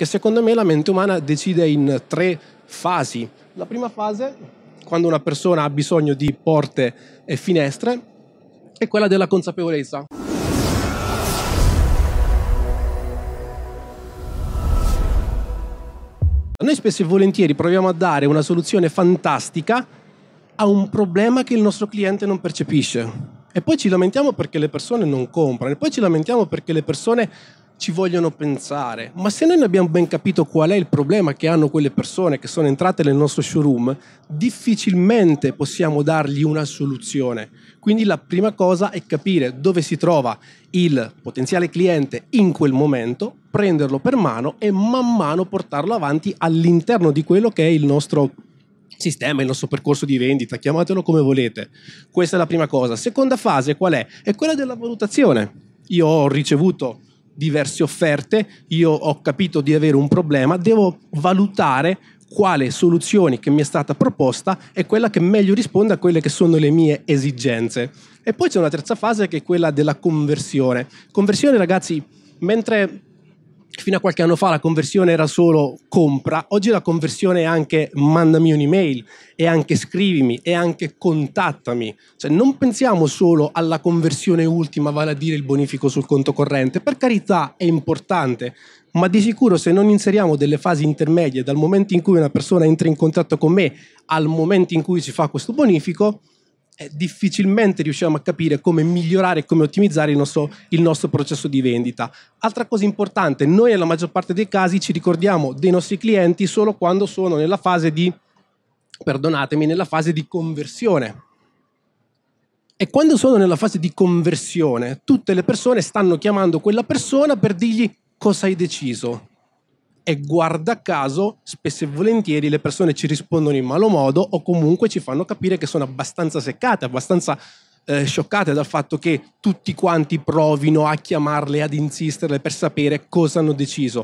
che secondo me la mente umana decide in tre fasi. La prima fase, quando una persona ha bisogno di porte e finestre, è quella della consapevolezza. Noi spesso e volentieri proviamo a dare una soluzione fantastica a un problema che il nostro cliente non percepisce. E poi ci lamentiamo perché le persone non comprano, e poi ci lamentiamo perché le persone ci vogliono pensare. Ma se noi non abbiamo ben capito qual è il problema che hanno quelle persone che sono entrate nel nostro showroom, difficilmente possiamo dargli una soluzione. Quindi la prima cosa è capire dove si trova il potenziale cliente in quel momento, prenderlo per mano e man mano portarlo avanti all'interno di quello che è il nostro sistema, il nostro percorso di vendita, chiamatelo come volete. Questa è la prima cosa. Seconda fase qual è? È quella della valutazione. Io ho ricevuto diverse offerte, io ho capito di avere un problema, devo valutare quale soluzione che mi è stata proposta è quella che meglio risponde a quelle che sono le mie esigenze. E poi c'è una terza fase che è quella della conversione. Conversione, ragazzi, mentre fino a qualche anno fa la conversione era solo compra, oggi la conversione è anche mandami un'email, è anche scrivimi, è anche contattami. Cioè non pensiamo solo alla conversione ultima, vale a dire il bonifico sul conto corrente, per carità è importante, ma di sicuro se non inseriamo delle fasi intermedie dal momento in cui una persona entra in contatto con me al momento in cui si fa questo bonifico, eh, difficilmente riusciamo a capire come migliorare e come ottimizzare il nostro, il nostro processo di vendita. Altra cosa importante, noi nella maggior parte dei casi ci ricordiamo dei nostri clienti solo quando sono nella fase di, perdonatemi, nella fase di conversione. E quando sono nella fase di conversione, tutte le persone stanno chiamando quella persona per dirgli cosa hai deciso, e guarda caso spesso e volentieri le persone ci rispondono in malo modo o comunque ci fanno capire che sono abbastanza seccate, abbastanza eh, scioccate dal fatto che tutti quanti provino a chiamarle, ad insisterle per sapere cosa hanno deciso.